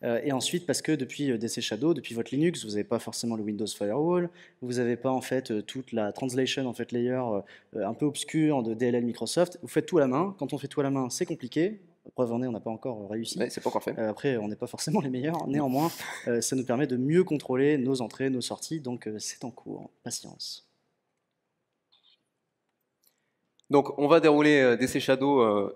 Euh, et ensuite, parce que depuis euh, DC Shadow, depuis votre Linux, vous n'avez pas forcément le Windows Firewall, vous n'avez pas en fait euh, toute la translation en fait layer un peu obscure de DLL Microsoft. Vous faites tout à la main. Quand on fait tout à la main, c'est compliqué. Preuve en est, on n'a pas encore réussi. Mais c'est pas encore fait. après, on n'est pas forcément les meilleurs. Néanmoins, [LAUGHS] ça nous permet de mieux contrôler nos entrées, nos sorties. Donc, c'est en cours. Patience. Donc, on va dérouler DC Shadow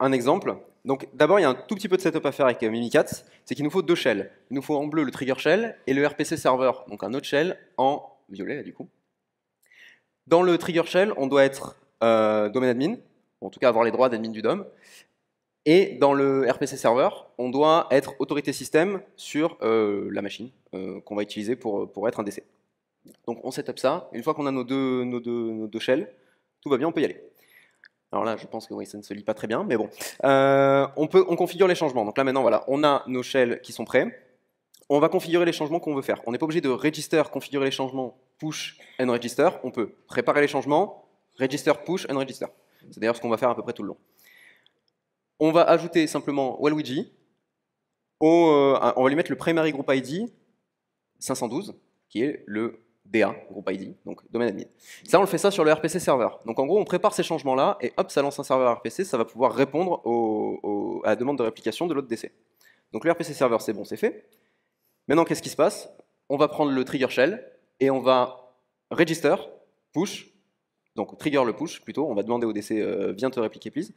un exemple. Donc d'abord, il y a un tout petit peu de setup à faire avec Mimikatz, c'est qu'il nous faut deux shells. Il nous faut en bleu le trigger shell et le RPC server, donc un autre shell en violet là, du coup. Dans le trigger shell, on doit être euh, domaine admin, en tout cas avoir les droits d'admin du DOM. Et dans le RPC server, on doit être autorité système sur euh, la machine euh, qu'on va utiliser pour, pour être un DC. Donc on setup ça. Une fois qu'on a nos, deux, nos deux shells, tout va bien, on peut y aller. Alors là, je pense que oui, ça ne se lit pas très bien, mais bon. Euh, on, peut, on configure les changements. Donc là, maintenant, voilà, on a nos shells qui sont prêts. On va configurer les changements qu'on veut faire. On n'est pas obligé de register, configurer les changements, push, and register. On peut préparer les changements, register, push, and register. C'est d'ailleurs ce qu'on va faire à peu près tout le long. On va ajouter simplement Waluigi. Euh, on va lui mettre le primary group ID 512, qui est le DA, groupe ID, donc domaine admin. Ça, on le fait ça sur le RPC serveur. Donc en gros, on prépare ces changements-là et hop, ça lance un serveur RPC, ça va pouvoir répondre à la demande de réplication de l'autre DC. Donc le RPC serveur, c'est bon, c'est fait. Maintenant, qu'est-ce qui se passe On va prendre le trigger shell et on va register, push, donc trigger le push plutôt, on va demander au DC euh, viens te répliquer please,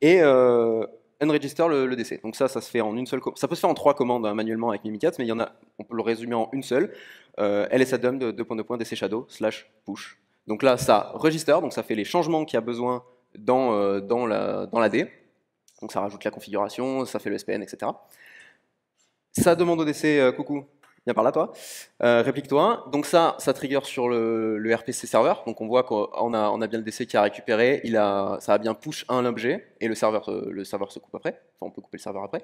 et euh, unregister le, le, DC. Donc ça, ça se fait en une seule. Ça peut se faire en trois commandes hein, manuellement avec Mimikatz, mais il y en a. On peut le résumer en une seule. Euh, de shadow slash push. Donc là, ça register, donc ça fait les changements qu'il y a besoin dans, euh, dans, la, dans la D. Donc ça rajoute la configuration, ça fait le SPN, etc. Ça demande au DC, euh, coucou, Viens par là, toi. Euh, réplique-toi. Donc ça, ça trigger sur le, RPC serveur. Donc on voit qu'on a, bien le DC qui a récupéré. Il a, ça a bien push un l'objet et le serveur, euh, le serveur se coupe après. Enfin, on peut couper le serveur après.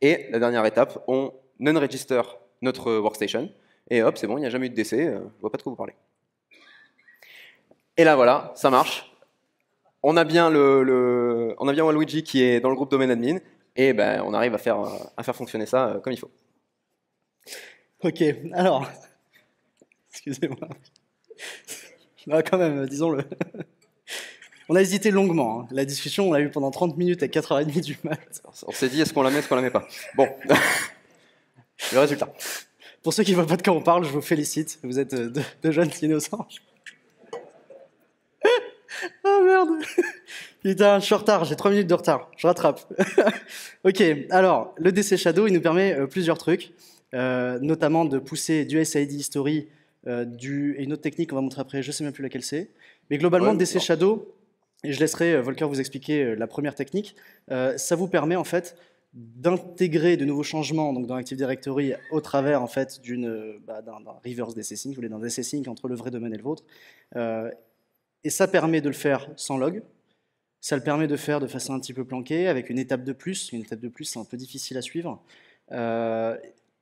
Et la dernière étape, on non-register notre workstation. Et hop, c'est bon, il n'y a jamais eu de DC. on euh, ne vois pas de quoi vous parlez. Et là, voilà, ça marche. On a bien le, on a bien Waluigi qui est dans le groupe domaine admin. Et ben, on arrive à faire, à faire fonctionner ça comme il faut. Ok, alors, excusez-moi. Non, bah, quand même, disons-le. On a hésité longuement. Hein. La discussion, on l'a eu pendant 30 minutes à 4h30 du mat. On s'est dit, est-ce qu'on la met, est-ce qu'on la met pas Bon, le résultat. Pour ceux qui ne voient pas de quoi on parle, je vous félicite. Vous êtes euh, de, jeunes innocents. oh [LAUGHS] merde Putain, je suis en retard, j'ai 3 minutes de retard. Je rattrape. [LAUGHS] ok, alors, le DC Shadow, il nous permet euh, plusieurs trucs. Euh, notamment de pousser du SID History euh, du, et une autre technique qu'on va montrer après, je ne sais même plus laquelle c'est. Mais globalement, DC Shadow, et je laisserai euh, Volker vous expliquer la première technique, ça vous permet en fait d'intégrer de nouveaux changements donc dans Active Directory au travers en fait d'une bah, d'un, reverse DC sync voulez, d'un DC sync entre le vrai domaine et le vôtre et ça permet de le faire sans log ça le permet de faire de façon un petit peu planquée avec une étape de plus une étape de plus c'est un peu difficile à suivre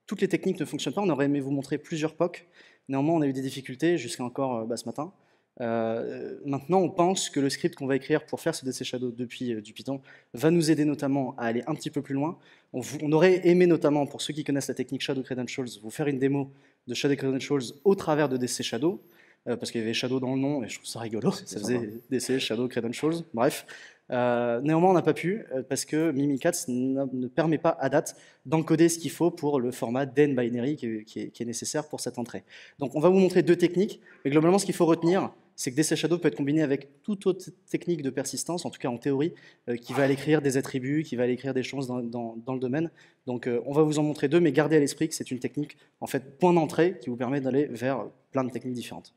toutes les techniques ne fonctionnent pas. On aurait aimé vous montrer plusieurs POC. Néanmoins, on a eu des difficultés jusqu'à encore euh, bah, ce matin. Euh, maintenant, on pense que le script qu'on va écrire pour faire ce DC Shadow depuis du euh, Python va nous aider notamment à aller un petit peu plus loin. On, aurait aimé notamment, pour ceux qui connaissent la technique Shadow Credentials, vous faire une démo de Shadow Credentials au travers de DC Shadow, parce qu'il y avait Shadow dans le nom et je trouve ça rigolo. Ça faisait DC Shadow Credentials, bref. Euh, néanmoins, on n'a pas pu euh, parce que Mimikatz ne permet pas à date d'encoder ce qu'il faut pour le format den binary qui est, nécessaire pour cette entrée. Donc, on va vous montrer deux techniques, mais globalement, ce qu'il faut retenir, c'est que DC Shadow peut être combiné avec toute autre technique de persistance, en tout cas en théorie, euh, qui va aller écrire des attributs, qui va aller écrire des choses dans, le domaine. Donc, on va vous en montrer deux, mais gardez à l'esprit que c'est une technique, en fait, point d'entrée qui vous permet d'aller vers plein de techniques différentes.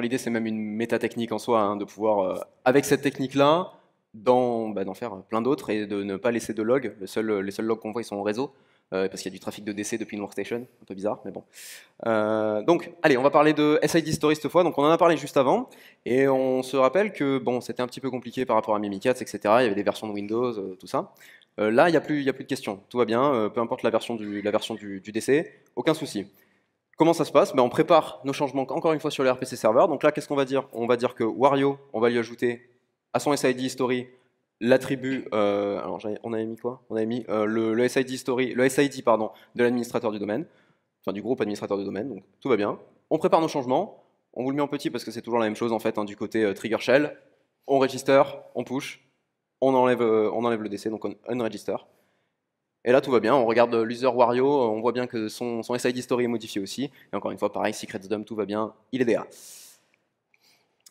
L'idée, c'est même une méta-technique en soi, hein, de pouvoir, avec cette technique-là, bah, d'en faire plein d'autres et de ne pas laisser de log. Le seul, les seuls logs qu'on voit, ils sont au réseau, euh, parce qu'il y a du trafic de DC depuis une workstation, un peu bizarre, mais bon. Euh, donc, allez, on va parler de SID Story cette fois, donc on en a parlé juste avant, et on se rappelle que bon, c'était un petit peu compliqué par rapport à Mimikatz, etc., il y avait des versions de Windows, euh, tout ça. là, il n'y a, plus, a plus de questions, tout va bien, peu importe la version du, la version du, aucun souci. Comment ça se passe ben, On prépare nos changements encore une fois sur le RPC serveur. Donc là, qu'est-ce qu'on va dire On va dire que Wario, on va lui ajouter à son SID history l'attribut, euh, alors on avait mis quoi On avait mis euh, le, SID story, le SID pardon, de l'administrateur du domaine, enfin du groupe administrateur du domaine, donc tout va bien. On prépare nos changements, on vous le met en petit parce que c'est toujours la même chose en fait hein, du côté euh, trigger shell. On register, on push, on enlève, on enlève le DC, donc on unregister. Et là tout va bien, on regarde l'user Wario, on voit bien que son, SID story est modifié aussi. Et encore une fois, pareil, Secrets tout va bien, il est DA.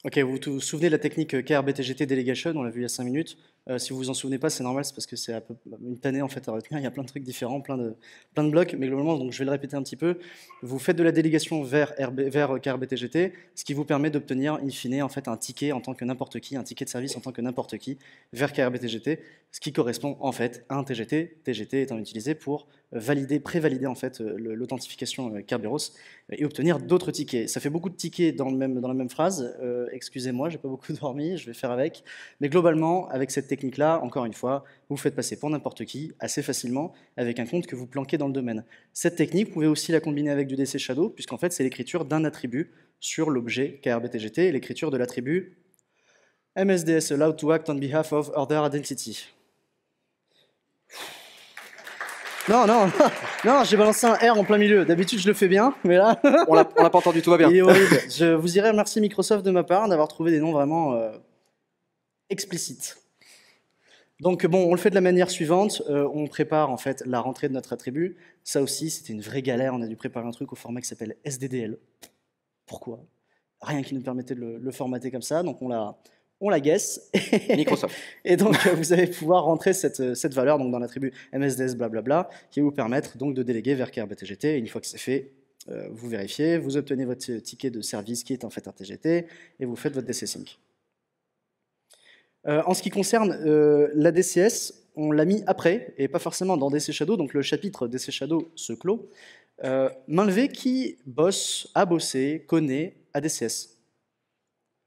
Ok, vous vous souvenez de la technique euh, KRBTGT Delegation, on l'a vu il y a 5 minutes. Euh, si vous vous en souvenez pas, c'est normal, c'est parce que c'est une tannée en fait à retenir. Il y a plein de trucs différents, plein de, plein de blocs, mais globalement, donc je vais le répéter un petit peu. Vous faites de la délégation vers, vers euh, KRBTGT, ce qui vous permet d'obtenir in fine en fait un ticket en tant que n'importe qui, un ticket de service en tant que n'importe qui vers KRBTGT, ce qui correspond en fait à un TGT, TGT étant utilisé pour valider, prévalider en fait euh, l'authentification Kerberos et obtenir d'autres tickets. Ça fait beaucoup de tickets dans, le même, dans la même phrase. Excusez-moi, j'ai pas beaucoup [LAUGHS] dormi, je vais faire avec. Mais globalement, avec cette technique-là, encore une fois, vous faites passer pour n'importe qui assez facilement avec un compte que vous planquez dans le domaine. Cette technique, vous pouvez aussi la combiner avec du DC Shadow, puisqu'en fait, c'est l'écriture d'un attribut sur l'objet KRBTGT, l'écriture de l'attribut MSDS allowed to act on behalf of order identity. Non, non, [LAUGHS] non, j'ai balancé un R en plein milieu. D'habitude, je le fais bien, mais là. [LAUGHS] on l'a pas entendu, tout va bien. Il est horrible. [LAUGHS] Je vous irai remercier Microsoft de ma part d'avoir trouvé des noms vraiment euh, explicites. Donc bon, on le fait de la manière suivante, euh, on prépare en fait la rentrée de notre attribut. Ça aussi, c'était une vraie galère, on a dû préparer un truc au format qui s'appelle SDDL. Pourquoi Rien qui nous permettait de le, formater comme ça, donc on l'a on la guess. [LAUGHS] Microsoft. et donc, vous allez pouvoir rentrer cette, valeur donc, dans l'attribut MSDS blablabla qui va vous permettre donc de déléguer vers Kerberos TGT. Et une fois que c'est fait, euh, vous vérifiez, vous obtenez votre ticket de service qui est en fait un TGT et vous faites votre dc euh, en ce qui concerne euh, la DCS, on l'a mis après, et pas forcément dans DC Shadow, donc le chapitre DC Shadow se clôt. Euh, qui bosse, a bossé, connaît ADCS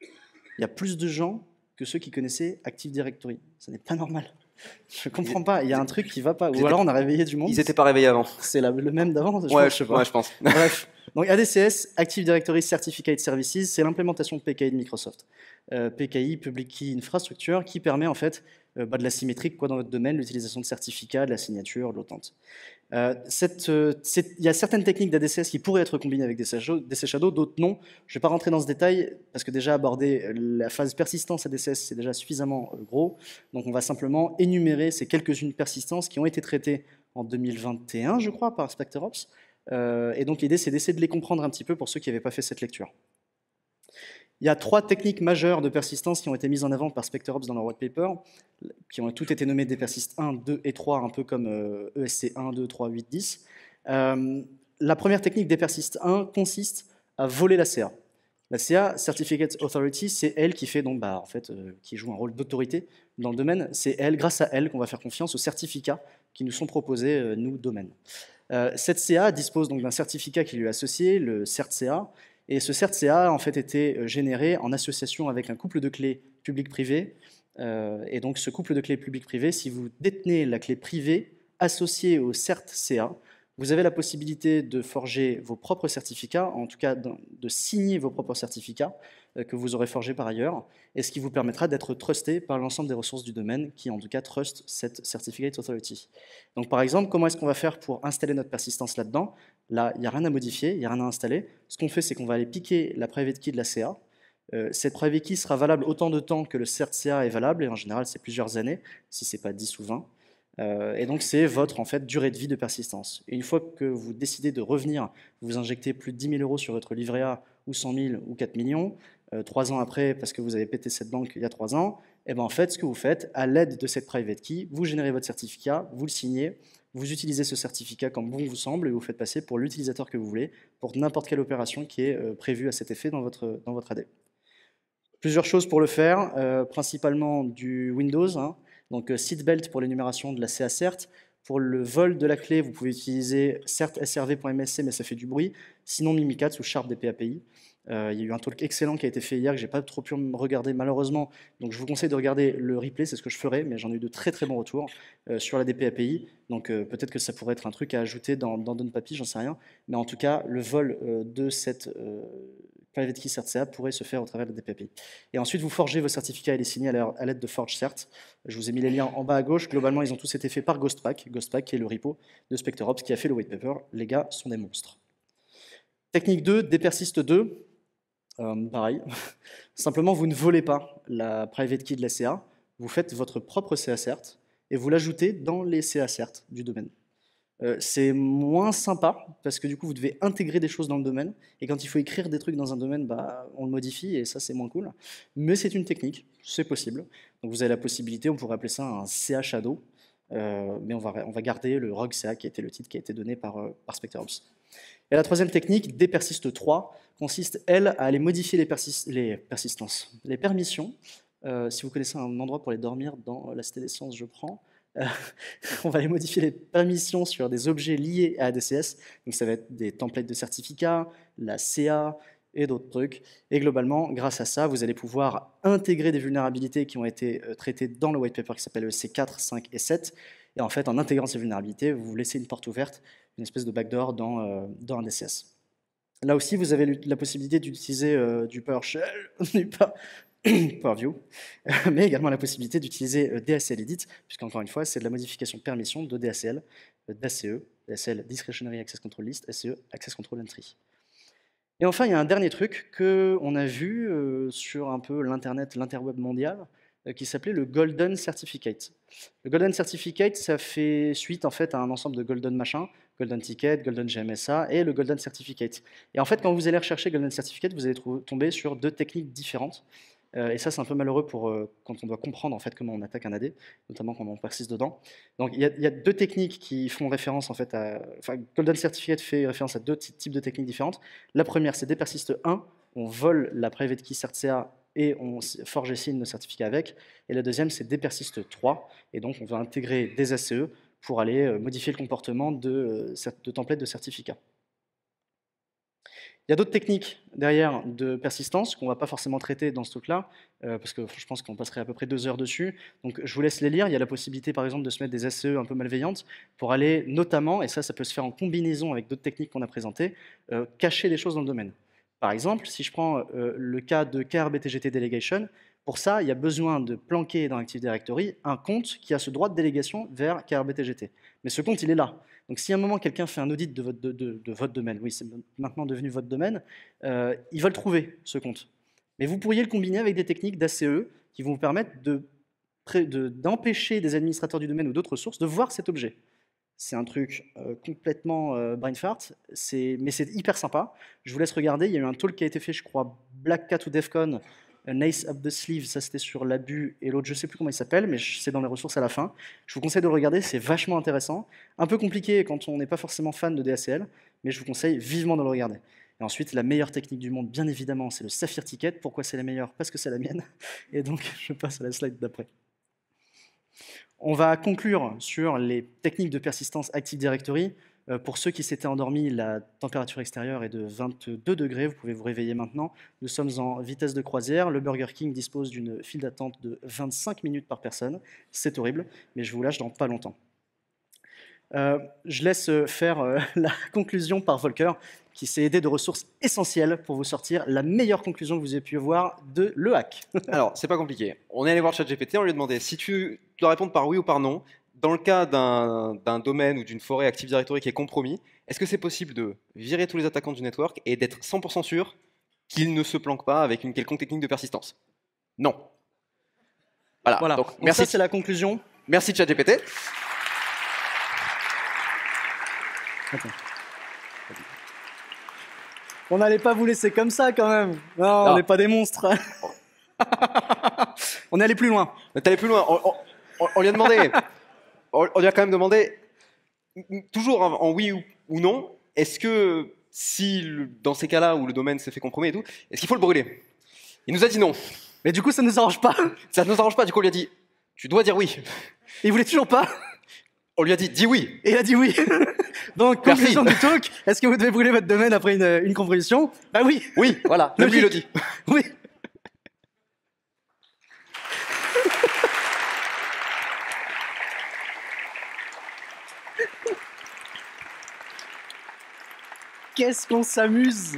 Il y a plus de gens que ceux qui connaissaient Active Directory. Ce n'est pas normal. [LAUGHS] Je comprends pas, il y a un truc qui va pas. Ou alors on a réveillé du monde. Ils n'étaient pas réveillés avant. C'est le même d'avant je, ouais, je pense. [LAUGHS] Donc ADCS, Active Directory Certificate Services, c'est l'implémentation de PKI de Microsoft. Euh, PKI, Public Key Infrastructure, qui permet en fait euh, bah, de la symétrique quoi, dans notre domaine, l'utilisation de certificats, de la signature, de l'autente. Euh, euh, il y a certaines techniques d'ADCS qui pourraient être combinées avec DC Shadow, d'autres non. Je ne vais pas rentrer dans ce détail parce que déjà aborder la phase persistance ADCS, c'est déjà suffisamment gros. Donc on va simplement énumérer ces quelques-unes persistances qui ont été traitées en 2021, je crois, par SpecterOps. Euh, et donc l'idée, c'est d'essayer de les comprendre un petit peu pour ceux qui n'avaient pas fait cette lecture. Il y a trois techniques majeures de persistance qui ont été mises en avant par Specterops dans leur white paper, qui ont toutes été nommées des persistes 1, 2 et 3, un peu comme ESC 1, 2, 3, 8, 10. la première technique des persistes 1 consiste à voler la CA. La CA, Certificate Authority, c'est elle qui fait donc, bah, en fait, euh, qui joue un rôle d'autorité dans le domaine. C'est elle, grâce à elle, qu'on va faire confiance aux certificats qui nous sont proposés, euh, nous, domaine. Euh, cette CA dispose donc d'un certificat qui lui est associé, le CERT-CA, et ce CERT-CA, en fait, était euh, généré en association avec un couple de clés public-privé. Euh, et donc, ce couple de clés public-privé, si vous détenez la clé privée associée au CERT-CA, vous avez la possibilité de forger vos propres certificats, en tout cas de signer vos propres certificats euh, que vous aurez forgés par ailleurs, et ce qui vous permettra d'être trusté par l'ensemble des ressources du domaine qui, en tout cas, trust cette Certificate Authority. Donc, par exemple, comment est-ce qu'on va faire pour installer notre persistance là-dedans Là, il n'y a rien à modifier, il n'y a rien à installer. Ce qu'on fait, c'est qu'on va aller piquer la private key de la CA, euh, cette private key sera valable autant de temps que le CERT-CA est valable, et en général c'est plusieurs années, si ce n'est pas 10 ou 20. Euh, et donc, c'est votre en fait, durée de vie de persistance. une fois que vous décidez de revenir, vous injectez plus de 10 000 euros sur votre livret A, ou 100 000, ou 4 millions, euh, trois ans après, parce que vous avez pété cette banque il y a trois ans, et eh ben en fait, ce que vous faites, à l'aide de cette private key, vous générez votre certificat, vous le signez, vous utilisez ce certificat comme bon vous semble et vous faites passer pour l'utilisateur que vous voulez, pour n'importe quelle opération qui est euh, prévue à cet effet dans votre, dans AD. Plusieurs choses pour le faire, principalement du Windows. Hein. Donc euh, seatbelt pour l'énumération de la CA CERT. Pour le vol de la clé, vous pouvez utiliser certes srv.msc, mais ça fait du bruit. Sinon, Mimikatz ou Sharp DPAPI. Euh, il y a eu un talk excellent qui a été fait hier que j'ai pas trop pu regarder malheureusement. Donc je vous conseille de regarder le replay, c'est ce que je ferai, mais j'en ai eu de très très bons retours euh, sur la DPAPI. Donc peut-être que ça pourrait être un truc à ajouter dans, dans Don Papi, j'en sais rien. Mais en tout cas, le vol de cette Private Key CA pourrait se faire au travers de DPP. Et ensuite, vous forgez vos certificats et les signez à l'aide de Forge Cert. Je vous ai mis les liens en bas à gauche. Globalement, ils ont tous été faits par Ghostpack. Ghostpack qui est le repo de SpectreOps, qui a fait le white paper. Les gars sont des monstres. Technique 2, dépersiste 2. Euh, pareil. [LAUGHS] Simplement, vous ne volez pas la private key de la CA. Vous faites votre propre CA cert et vous l'ajoutez dans les CA cert du domaine. Euh, c'est moins sympa parce que du coup vous devez intégrer des choses dans le domaine et quand il faut écrire des trucs dans un domaine bah, on le modifie et ça c'est moins cool mais c'est une technique c'est possible donc vous avez la possibilité on pourrait appeler ça un CA shadow euh, mais on va, garder le ROG CA qui était le titre qui a été donné par, euh, et la troisième technique DPersist 3 consiste elle à aller modifier les, persistances les permissions si vous connaissez un endroit pour les dormir dans la cité des sciences je prends euh, [LAUGHS] on va aller modifier les permissions sur des objets liés à ADCS. Donc ça va être des templates de certificats, la CA et d'autres trucs. Et globalement, grâce à ça, vous allez pouvoir intégrer des vulnérabilités qui ont été euh, traitées dans le white paper qui s'appelle le C4, 5 et 7. Et en fait, en intégrant ces vulnérabilités, vous, laissez une porte ouverte, une espèce de backdoor dans, euh, dans ADCS. Là aussi, vous avez la possibilité d'utiliser du PowerShell, [LAUGHS] PowerView, [COUGHS] [LAUGHS] mais également la possibilité d'utiliser euh, DACL Edit, puisqu'encore une fois, c'est de la modification permission de DACL, euh, d'ACE, DACL Discretionary Access Control List, SCE Access Control Entry. Et enfin, il y a un dernier truc qu'on a vu euh, sur un peu l'Internet, l'interweb mondial, qui s'appelait le Golden Certificate. Le Golden Certificate, ça fait suite en fait à un ensemble de Golden machins, Golden Ticket, Golden GMSA et le Golden Certificate. Et en fait, quand vous allez rechercher Golden Certificate, vous allez tomber sur deux techniques différentes. Euh, et ça, c'est un peu malheureux pour, euh, quand on doit comprendre en fait comment on attaque un AD, notamment quand on persiste dedans. Donc il y, a deux techniques qui font référence en fait à. Golden Certificate fait référence à deux types de techniques différentes. La première, c'est des persiste 1, on vole la private key CA et on forge et signe nos certificats avec. Et la deuxième, c'est des persiste 3, et donc on va intégrer des ACE pour aller euh, modifier le comportement de, de templates de certificats. Il y a d'autres techniques derrière de persistance qu'on ne va pas forcément traiter dans ce truc-là, euh, parce que je pense qu'on passerait à peu près deux heures dessus. Donc je vous laisse les lire. Il y a la possibilité, par exemple, de se mettre des SCE un peu malveillantes pour aller notamment, et ça, ça peut se faire en combinaison avec d'autres techniques qu'on a présentées, euh, cacher des choses dans le domaine. Par exemple, si je prends euh, le cas de KRBTGT Delegation, pour ça, il y a besoin de planquer dans Active Directory un compte qui a ce droit de délégation vers KRBTGT. Mais ce compte, il est là. Donc si à un moment quelqu'un fait un audit de votre, domaine, oui c'est maintenant devenu votre domaine, euh, ils le trouver ce compte. Mais vous pourriez le combiner avec des techniques d'ACE qui vont vous permettre d'empêcher des administrateurs du domaine ou d'autres sources de voir cet objet. C'est un truc euh, complètement brainfart. Euh, brain fart, mais c'est hyper sympa. Je vous laisse regarder, il y a eu un talk qui a été fait, je crois, Black Cat ou Defcon, Nice Ace Up the Sleeve, ça c'était sur l'abus, et l'autre je sais plus comment il s'appelle, mais c'est dans les ressources à la fin. Je vous conseille de le regarder, c'est vachement intéressant. Un peu compliqué quand on n'est pas forcément fan de DACL, mais je vous conseille vivement de le regarder. Et ensuite, la meilleure technique du monde, bien évidemment, c'est le Saphir Ticket. Pourquoi c'est la meilleure Parce que c'est la mienne. Et donc, [LAUGHS] je passe à la slide d'après. On va conclure sur les techniques de persistance Active Directory. Euh, pour ceux qui s'étaient endormis, la température extérieure est de 22 degrés. Vous pouvez vous réveiller maintenant. Nous sommes en vitesse de croisière. Le Burger King dispose d'une file d'attente de 25 minutes par personne. C'est horrible, mais je vous lâche dans pas longtemps. Euh, je laisse faire euh, [LAUGHS] la conclusion par Volker, qui s'est aidé de ressources essentielles pour vous sortir la meilleure conclusion que vous ayez pu avoir de le hack. [LAUGHS] Alors, c'est pas compliqué. On est allé voir ChatGPT, on lui a demandé si tu dois répondre par oui ou par non, dans le cas d'un domaine ou d'une forêt Active Directory qui est compromis, est-ce que c'est possible de virer tous les attaquants du network et d'être 100% sûr qu'ils ne se planquent pas avec une quelconque technique de persistance Non. Voilà. Donc, merci. c'est la conclusion. Merci ChatGPT. On n'allait pas vous laisser comme ça quand même. Non, on n'est pas des monstres. [LAUGHS] on est allé plus loin. On est allé plus loin. on lui a demandé. [LAUGHS] on lui a quand même demandé, toujours en oui ou non, est-ce que si, dans ces cas-là où le domaine s'est fait compromettre est-ce qu'il faut le brûler Il nous a dit non. Mais du coup, ça ne nous arrange pas. Ça ne nous arrange pas. Du coup, on lui a dit, tu dois dire oui. il voulait toujours pas. On lui a dit, dis oui. Et il a dit oui. [LAUGHS] Donc, conclusion du talk, est-ce que vous devez brûler votre domaine après une, une compromission Bah oui. Oui, voilà. Le lui le dit. Oui. qu'est-ce qu'on s'amuse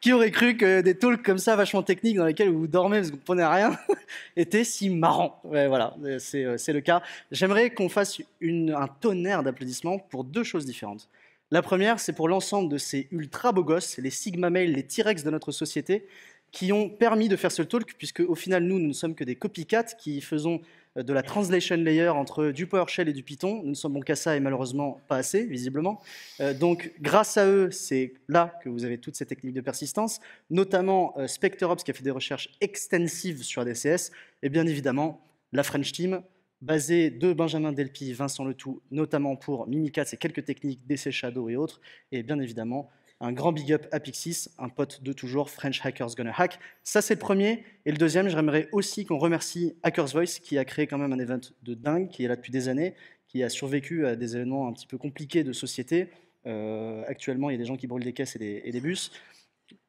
Qui aurait cru que des talks comme ça, vachement techniques, dans lesquels vous dormez parce que vous ne comprenez rien, [LAUGHS] étaient si marrants Voilà, euh, c'est le cas. J'aimerais qu'on fasse un tonnerre d'applaudissements pour deux choses différentes. La première, c'est pour l'ensemble de ces ultra beaux gosses, les Sigma Mail, les T-Rex de notre société, qui ont permis de faire ce talk, puisque au final, nous, nous ne sommes que des copycats qui faisons de la translation layer entre du PowerShell et du Python. Nous ne sommes donc qu'à ça et malheureusement pas assez, visiblement. Euh, donc grâce à eux, c'est là que vous avez toutes ces techniques de persistance, notamment euh, SpecterOps qui a fait des recherches extensives sur DCS et bien évidemment la French Team basée de Benjamin Delpy, Vincent Letout, notamment pour Mimikatz et quelques techniques, d'essai Shadow et autres, et bien évidemment un grand big up à Pixis, un pote de toujours, French Hackers Gonna Hack. Ça, c'est le premier. Et le deuxième, j'aimerais aussi qu'on remercie Hackers Voice, qui a créé quand même un event de dingue, qui est là depuis des années, qui a survécu à des événements un petit peu compliqués de société. Euh, actuellement, il y a des gens qui brûlent des caisses et des, bus.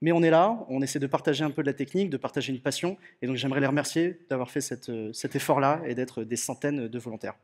Mais on est là, on essaie de partager un peu de la technique, de partager une passion. Et donc, j'aimerais les remercier d'avoir fait euh, cet effort-là et d'être des centaines de volontaires.